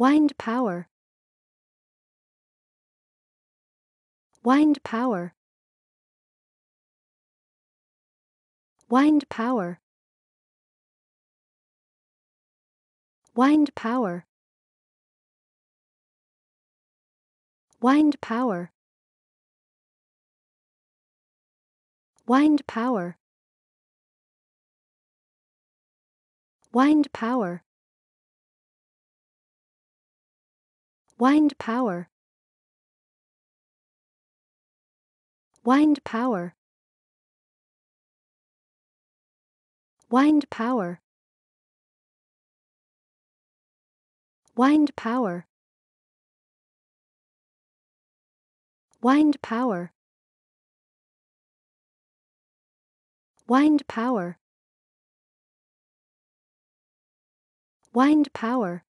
Wind power. Wind power. Wind power. Wind power. Wind power. Wind power. Wind power. Wind power. Wind power. Wind power. Wind power. Wind power. Wind power. Wind power.